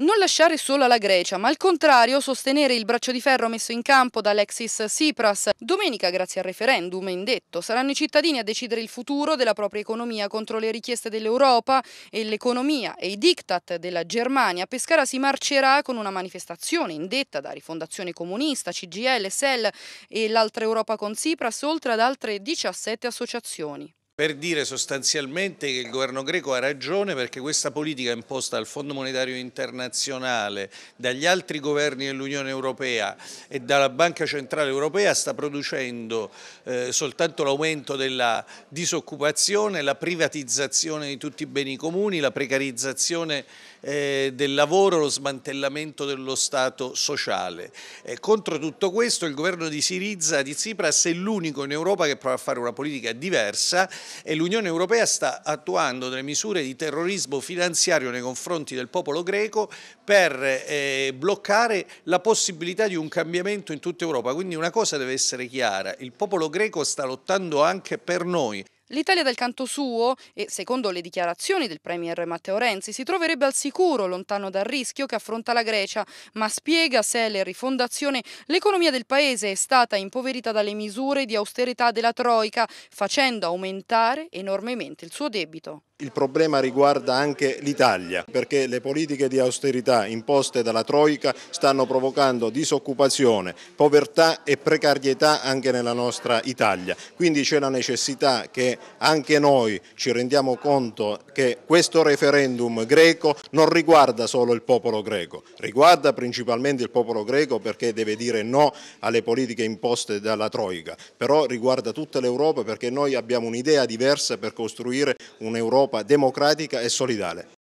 Non lasciare sola la Grecia, ma al contrario sostenere il braccio di ferro messo in campo da Alexis Tsipras. Domenica, grazie al referendum indetto, saranno i cittadini a decidere il futuro della propria economia contro le richieste dell'Europa e l'economia e i diktat della Germania. Pescara si marcerà con una manifestazione indetta da Rifondazione Comunista, CGL, SEL e l'altra Europa con Tsipras, oltre ad altre 17 associazioni per dire sostanzialmente che il governo greco ha ragione perché questa politica imposta dal Fondo Monetario Internazionale, dagli altri governi dell'Unione Europea e dalla Banca Centrale Europea sta producendo eh, soltanto l'aumento della disoccupazione, la privatizzazione di tutti i beni comuni, la precarizzazione eh, del lavoro, lo smantellamento dello Stato sociale. E contro tutto questo il governo di Siriza, di Tsipras, è l'unico in Europa che prova a fare una politica diversa e l'Unione Europea sta attuando delle misure di terrorismo finanziario nei confronti del popolo greco per eh, bloccare la possibilità di un cambiamento in tutta Europa. Quindi una cosa deve essere chiara, il popolo greco sta lottando anche per noi. L'Italia dal canto suo, e secondo le dichiarazioni del Premier Matteo Renzi, si troverebbe al sicuro, lontano dal rischio che affronta la Grecia, ma spiega se la rifondazione l'economia del paese è stata impoverita dalle misure di austerità della Troica, facendo aumentare enormemente il suo debito. Il problema riguarda anche l'Italia perché le politiche di austerità imposte dalla Troica stanno provocando disoccupazione, povertà e precarietà anche nella nostra Italia. Quindi c'è la necessità che anche noi ci rendiamo conto che questo referendum greco non riguarda solo il popolo greco, riguarda principalmente il popolo greco perché deve dire no alle politiche imposte dalla Troica, però riguarda tutta l'Europa perché noi abbiamo un'idea diversa per costruire un'Europa un'Europa democratica e solidale.